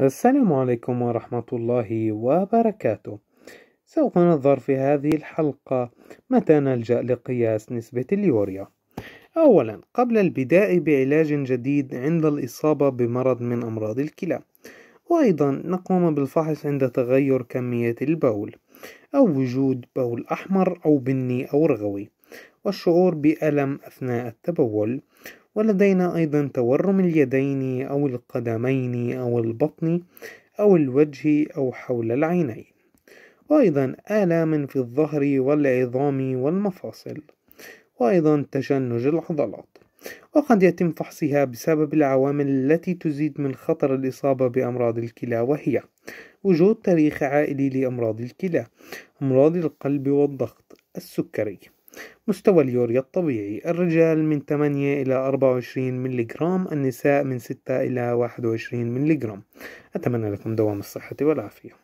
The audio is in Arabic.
السلام عليكم ورحمة الله وبركاته سوف ننظر في هذه الحلقة متى نلجأ لقياس نسبة اليوريا أولا قبل البداء بعلاج جديد عند الإصابة بمرض من أمراض الكلى وأيضا نقوم بالفحص عند تغير كمية البول أو وجود بول أحمر أو بني أو رغوي والشعور بألم أثناء التبول ولدينا أيضا تورم اليدين أو القدمين أو البطن أو الوجه أو حول العينين وأيضا آلام في الظهر والعظام والمفاصل وأيضا تشنج العضلات وقد يتم فحصها بسبب العوامل التي تزيد من خطر الإصابة بأمراض الكلى وهي وجود تاريخ عائلي لأمراض الكلى أمراض القلب والضغط السكري مستوى اليوريا الطبيعي الرجال من 8 إلى 24 ملي جرام النساء من 6 إلى 21 ملي جرام أتمنى لكم دوام الصحة والعافية